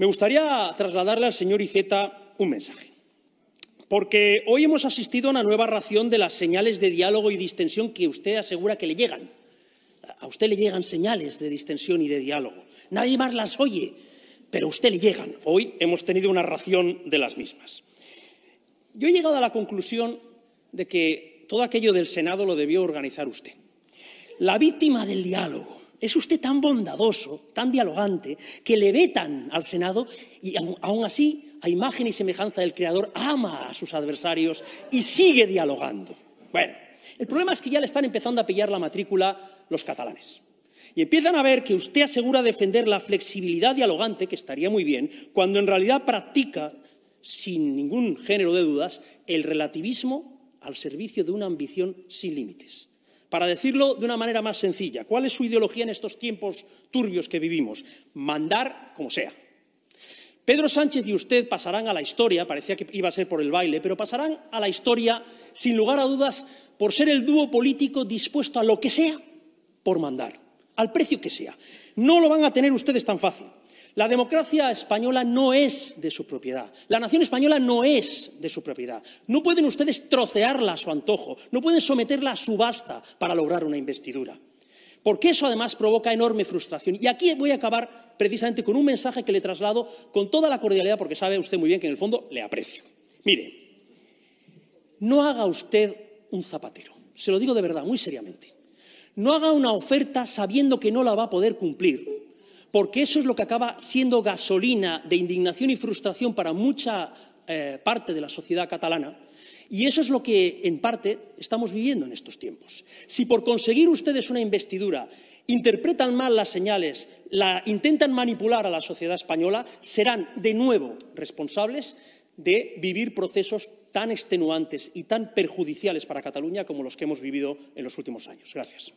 Me gustaría trasladarle al señor Iceta un mensaje. Porque hoy hemos asistido a una nueva ración de las señales de diálogo y distensión que usted asegura que le llegan. A usted le llegan señales de distensión y de diálogo. Nadie más las oye, pero a usted le llegan. Hoy hemos tenido una ración de las mismas. Yo he llegado a la conclusión de que todo aquello del Senado lo debió organizar usted. La víctima del diálogo, es usted tan bondadoso, tan dialogante, que le vetan al Senado y aún así, a imagen y semejanza del Creador, ama a sus adversarios y sigue dialogando. Bueno, el problema es que ya le están empezando a pillar la matrícula los catalanes. Y empiezan a ver que usted asegura defender la flexibilidad dialogante, que estaría muy bien, cuando en realidad practica, sin ningún género de dudas, el relativismo al servicio de una ambición sin límites. Para decirlo de una manera más sencilla, ¿cuál es su ideología en estos tiempos turbios que vivimos? Mandar como sea. Pedro Sánchez y usted pasarán a la historia, parecía que iba a ser por el baile, pero pasarán a la historia, sin lugar a dudas, por ser el dúo político dispuesto a lo que sea por mandar, al precio que sea. No lo van a tener ustedes tan fácil. La democracia española no es de su propiedad. La nación española no es de su propiedad. No pueden ustedes trocearla a su antojo, no pueden someterla a subasta para lograr una investidura. Porque eso además provoca enorme frustración. Y aquí voy a acabar precisamente con un mensaje que le traslado con toda la cordialidad, porque sabe usted muy bien que en el fondo le aprecio. Mire, no haga usted un zapatero. Se lo digo de verdad, muy seriamente. No haga una oferta sabiendo que no la va a poder cumplir porque eso es lo que acaba siendo gasolina de indignación y frustración para mucha eh, parte de la sociedad catalana. Y eso es lo que, en parte, estamos viviendo en estos tiempos. Si por conseguir ustedes una investidura interpretan mal las señales, la, intentan manipular a la sociedad española, serán de nuevo responsables de vivir procesos tan extenuantes y tan perjudiciales para Cataluña como los que hemos vivido en los últimos años. Gracias.